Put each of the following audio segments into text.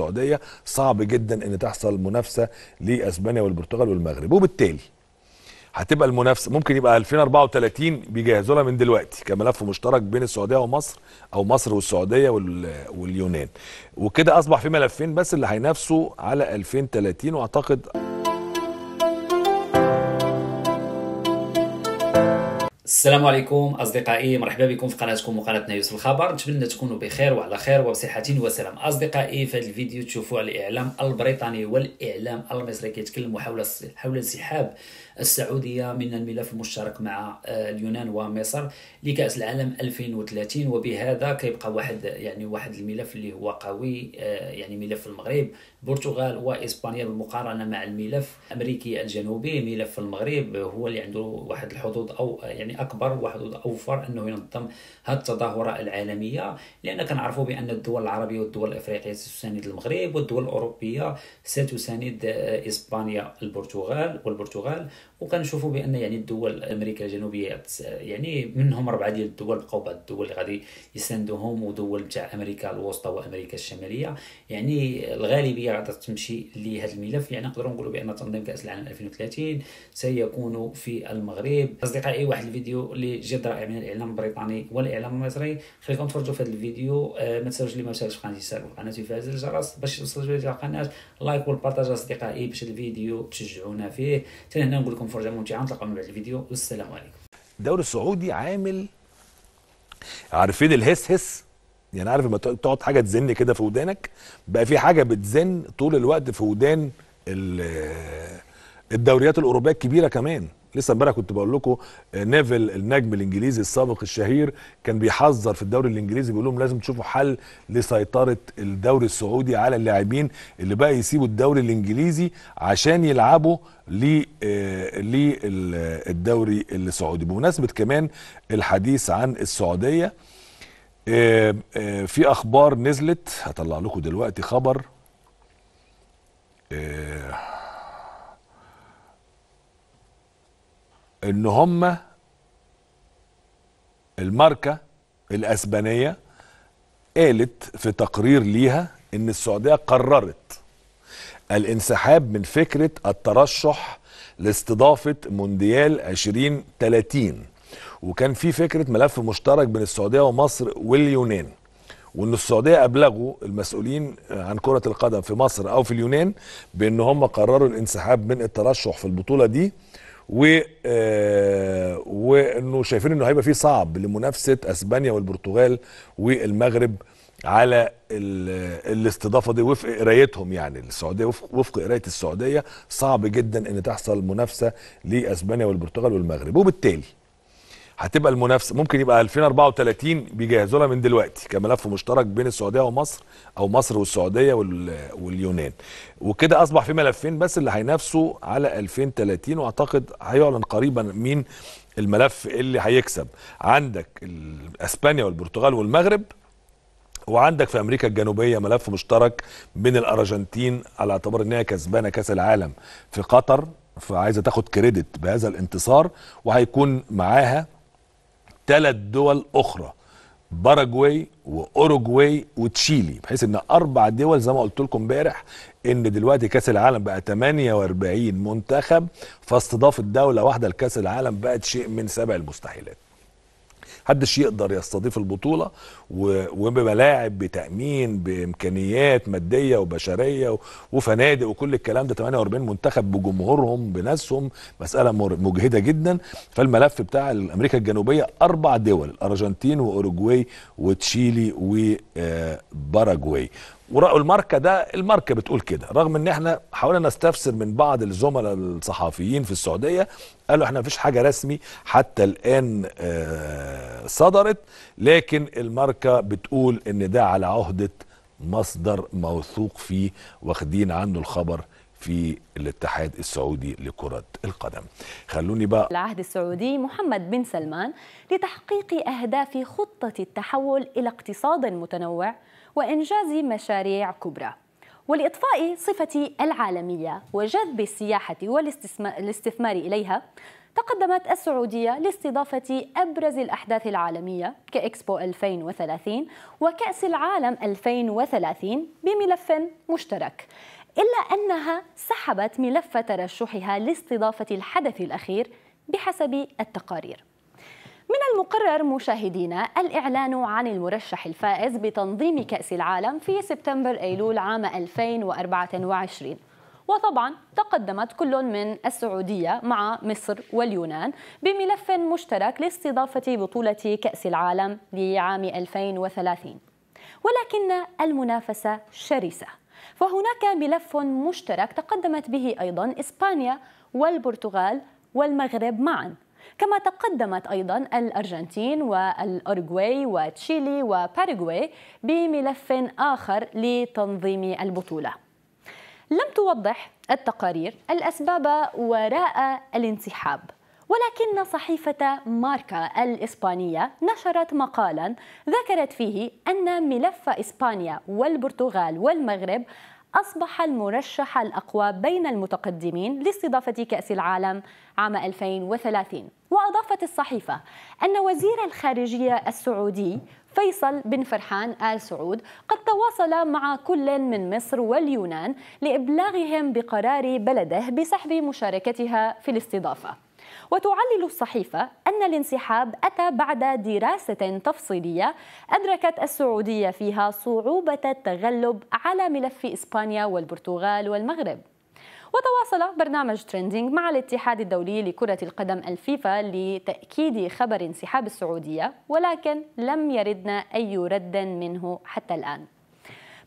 السعوديه صعب جدا ان تحصل منافسه لاسبانيا والبرتغال والمغرب وبالتالي هتبقى المنافسه ممكن يبقى 2034 بيجهزوا لها من دلوقتي كملف مشترك بين السعوديه ومصر او مصر والسعوديه واليونان وكده اصبح في ملفين بس اللي هينافسوا على 2030 واعتقد السلام عليكم اصدقائي مرحبا بكم في قناتكم وقناتنا يوسف الخبر نتمنى تكونوا بخير وعلى خير وبصحه وسلام اصدقائي في هذا الفيديو تشوفوا على الاعلام البريطاني والاعلام المصري كيتكلموا حول حول انسحاب السعوديه من الملف المشترك مع آه، اليونان ومصر لكاس العالم 2030 وبهذا كيبقى واحد يعني واحد الملف اللي هو قوي آه، يعني ملف المغرب البرتغال واسبانيا بالمقارنه مع الملف الامريكي الجنوبي ملف المغرب هو اللي عنده واحد الحظوظ او يعني اكبر وحظوظ اوفر انه ينظم هذه التظاهره العالميه لان كنعرفوا بان الدول العربيه والدول الافريقيه ستساند المغرب والدول الاوروبيه ستساند آه، اسبانيا البرتغال والبرتغال وكنشوفوا بان يعني الدول امريكا الجنوبيه يعني منهم اربعه ديال الدول بقاو بعض الدول اللي غادي يساندوهم ودول تاع امريكا الوسطى وامريكا الشماليه يعني الغالبيه الاستعاده تمشي لهذا الملف يعني نقدروا نقولوا بان تنظيم كاس العالم 2030 سيكون في المغرب اصدقائي واحد الفيديو اللي جد رائع من الاعلام البريطاني والاعلام المصري خليكم تفرجوا في هذا الفيديو آه ما تنساوش اللي ما مشاش قناتي سابقا قناتي فاز الجرس باش توصل القناه لايك والبارطاج اصدقائي باش الفيديو تشجعونا فيه حتى هنا نقول لكم فرجه ممتعه نتلاقاو من بعد الفيديو والسلام عليكم الدوري السعودي عامل عارفين الهس هس يعني عارف لما تقعد حاجه تزن كده في ودانك بقى في حاجه بتزن طول الوقت في ودان الدوريات الاوروبيه الكبيره كمان لسه امبارح كنت بقول لكم آه، نيفل النجم الانجليزي السابق الشهير كان بيحذر في الدوري الانجليزي بيقول لهم لازم تشوفوا حل لسيطره الدوري السعودي على اللاعبين اللي بقى يسيبوا الدوري الانجليزي عشان يلعبوا للدوري آه، السعودي بمناسبه كمان الحديث عن السعوديه آه، آه، في اخبار نزلت هطلع لكم دلوقتي خبر آه، ان هم الماركه الاسبانيه قالت في تقرير ليها ان السعوديه قررت الانسحاب من فكره الترشح لاستضافه مونديال 2030 وكان في فكره ملف مشترك بين السعوديه ومصر واليونان وان السعوديه ابلغوا المسؤولين عن كره القدم في مصر او في اليونان بان هم قرروا الانسحاب من الترشح في البطوله دي و آه، وانه شايفين انه هيبقى فيه صعب لمنافسه اسبانيا والبرتغال والمغرب على الاستضافه دي وفق قرايتهم يعني السعوديه وفق, وفق قرايه السعوديه صعب جدا ان تحصل منافسه لاسبانيا والبرتغال والمغرب وبالتالي هتبقى المنافسه ممكن يبقى 2034 بيجهزوا لها من دلوقتي كملف مشترك بين السعوديه ومصر او مصر والسعوديه واليونان وكده اصبح في ملفين بس اللي هينافسوا على 2030 واعتقد هيعلن قريبا مين الملف اللي هيكسب عندك اسبانيا والبرتغال والمغرب وعندك في امريكا الجنوبيه ملف مشترك بين الارجنتين على اعتبار انها كسبانه كاس العالم في قطر فعايزه تاخد كريدت بهذا الانتصار وهيكون معاها ثلاث دول اخرى باراجواي واوروجواي وتشيلي بحيث ان اربع دول زي ما قلت لكم امبارح ان دلوقتي كاس العالم بقى 48 منتخب فاستضافه دوله واحده لكاس العالم بقت شيء من سبع المستحيلات حدش يقدر يستضيف البطوله وبملاعب بتامين بامكانيات ماديه وبشريه وفنادق وكل الكلام ده 48 منتخب بجمهورهم بناسهم مساله مجهده جدا فالملف بتاع امريكا الجنوبيه اربع دول الارجنتين واوروجواي وتشيلي وباراجواي آه، ورأوا الماركة ده الماركة بتقول كده رغم ان احنا حاولنا نستفسر من بعض الزملاء الصحفيين في السعودية قالوا احنا مفيش حاجة رسمي حتى الآن آه، صدرت لكن الماركة بتقول ان ده على عهدة مصدر موثوق فيه واخدين عنه الخبر في الاتحاد السعودي لكرة القدم خلوني بقى العهد السعودي محمد بن سلمان لتحقيق أهداف خطة التحول إلى اقتصاد متنوع وإنجاز مشاريع كبرى ولإطفاء صفة العالمية وجذب السياحة والاستثمار إليها تقدمت السعودية لاستضافة أبرز الأحداث العالمية كإكسبو 2030 وكأس العالم 2030 بملف مشترك إلا أنها سحبت ملف ترشحها لاستضافة الحدث الأخير بحسب التقارير من المقرر مشاهدينا الإعلان عن المرشح الفائز بتنظيم كأس العالم في سبتمبر أيلول عام 2024 وطبعا تقدمت كل من السعودية مع مصر واليونان بملف مشترك لاستضافة بطولة كأس العالم لعام 2030 ولكن المنافسة شرسة فهناك ملف مشترك تقدمت به أيضا إسبانيا والبرتغال والمغرب معاً كما تقدمت أيضا الأرجنتين والأورغواي وتشيلي وباراغواي بملف آخر لتنظيم البطولة لم توضح التقارير الأسباب وراء الانسحاب ولكن صحيفة ماركا الإسبانية نشرت مقالا ذكرت فيه أن ملف إسبانيا والبرتغال والمغرب أصبح المرشح الأقوى بين المتقدمين لاستضافة كأس العالم عام 2030 وأضافت الصحيفة أن وزير الخارجية السعودي فيصل بن فرحان آل سعود قد تواصل مع كل من مصر واليونان لإبلاغهم بقرار بلده بسحب مشاركتها في الاستضافة وتعلل الصحيفة أن الانسحاب أتى بعد دراسة تفصيلية أدركت السعودية فيها صعوبة التغلب على ملف إسبانيا والبرتغال والمغرب وتواصل برنامج تريندينج مع الاتحاد الدولي لكرة القدم الفيفا لتأكيد خبر انسحاب السعودية ولكن لم يردنا أي رد منه حتى الآن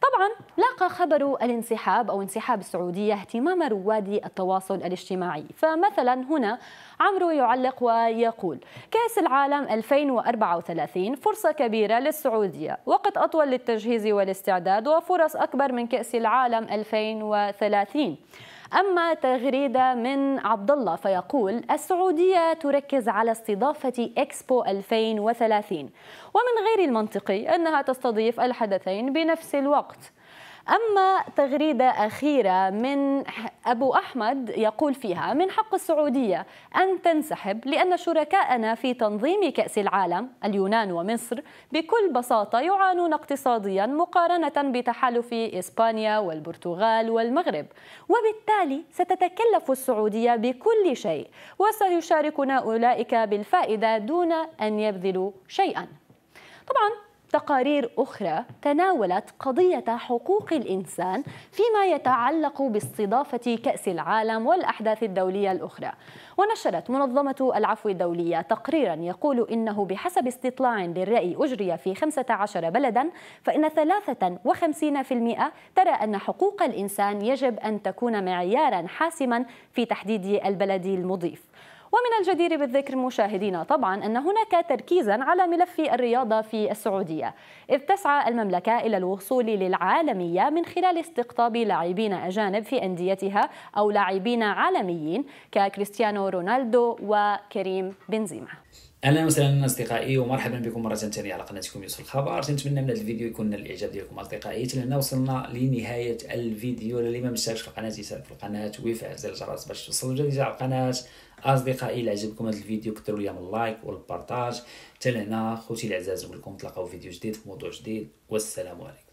طبعا لاقى خبر الانسحاب أو انسحاب السعودية اهتمام رواد التواصل الاجتماعي فمثلا هنا عمرو يعلق ويقول كأس العالم 2034 فرصة كبيرة للسعودية وقت أطول للتجهيز والاستعداد وفرص أكبر من كأس العالم 2030 أما تغريدة من عبد الله فيقول السعودية تركز على استضافة إكسبو 2030 ومن غير المنطقي أنها تستضيف الحدثين بنفس الوقت أما تغريدة أخيرة من أبو أحمد يقول فيها من حق السعودية أن تنسحب لأن شركاءنا في تنظيم كأس العالم اليونان ومصر بكل بساطة يعانون اقتصاديا مقارنة بتحالف إسبانيا والبرتغال والمغرب وبالتالي ستتكلف السعودية بكل شيء وسيشاركنا أولئك بالفائدة دون أن يبذلوا شيئا طبعا تقارير أخرى تناولت قضية حقوق الإنسان فيما يتعلق باستضافة كأس العالم والأحداث الدولية الأخرى ونشرت منظمة العفو الدولية تقريرا يقول إنه بحسب استطلاع للرأي أجري في 15 بلدا فإن 53% ترى أن حقوق الإنسان يجب أن تكون معيارا حاسما في تحديد البلد المضيف ومن الجدير بالذكر مشاهدينا طبعا أن هناك تركيزا على ملف الرياضة في السعودية إذ تسعى المملكة إلى الوصول للعالمية من خلال استقطاب لاعبين أجانب في أنديتها أو لاعبين عالميين ككريستيانو رونالدو وكريم بنزيما اهلا وسهلا اصدقائي ومرحبا بكم مره ثانيه على قناتكم يوسف الخبر تنتمنى من هذا الفيديو يكون الاعجاب ديالكم اصدقائي لان وصلنا لنهايه الفيديو اللي ما مشتركش في القناه يسال في القناه ويفعل زر الجرس باش توصلوا الجديد على القناه اصدقائي الا عجبكم هذا الفيديو كثروا ليا من اللايك والبارطاج حتى لهنا خوتي العزاز نقول لكم نتلاقاو في فيديو جديد في موضوع جديد والسلام عليكم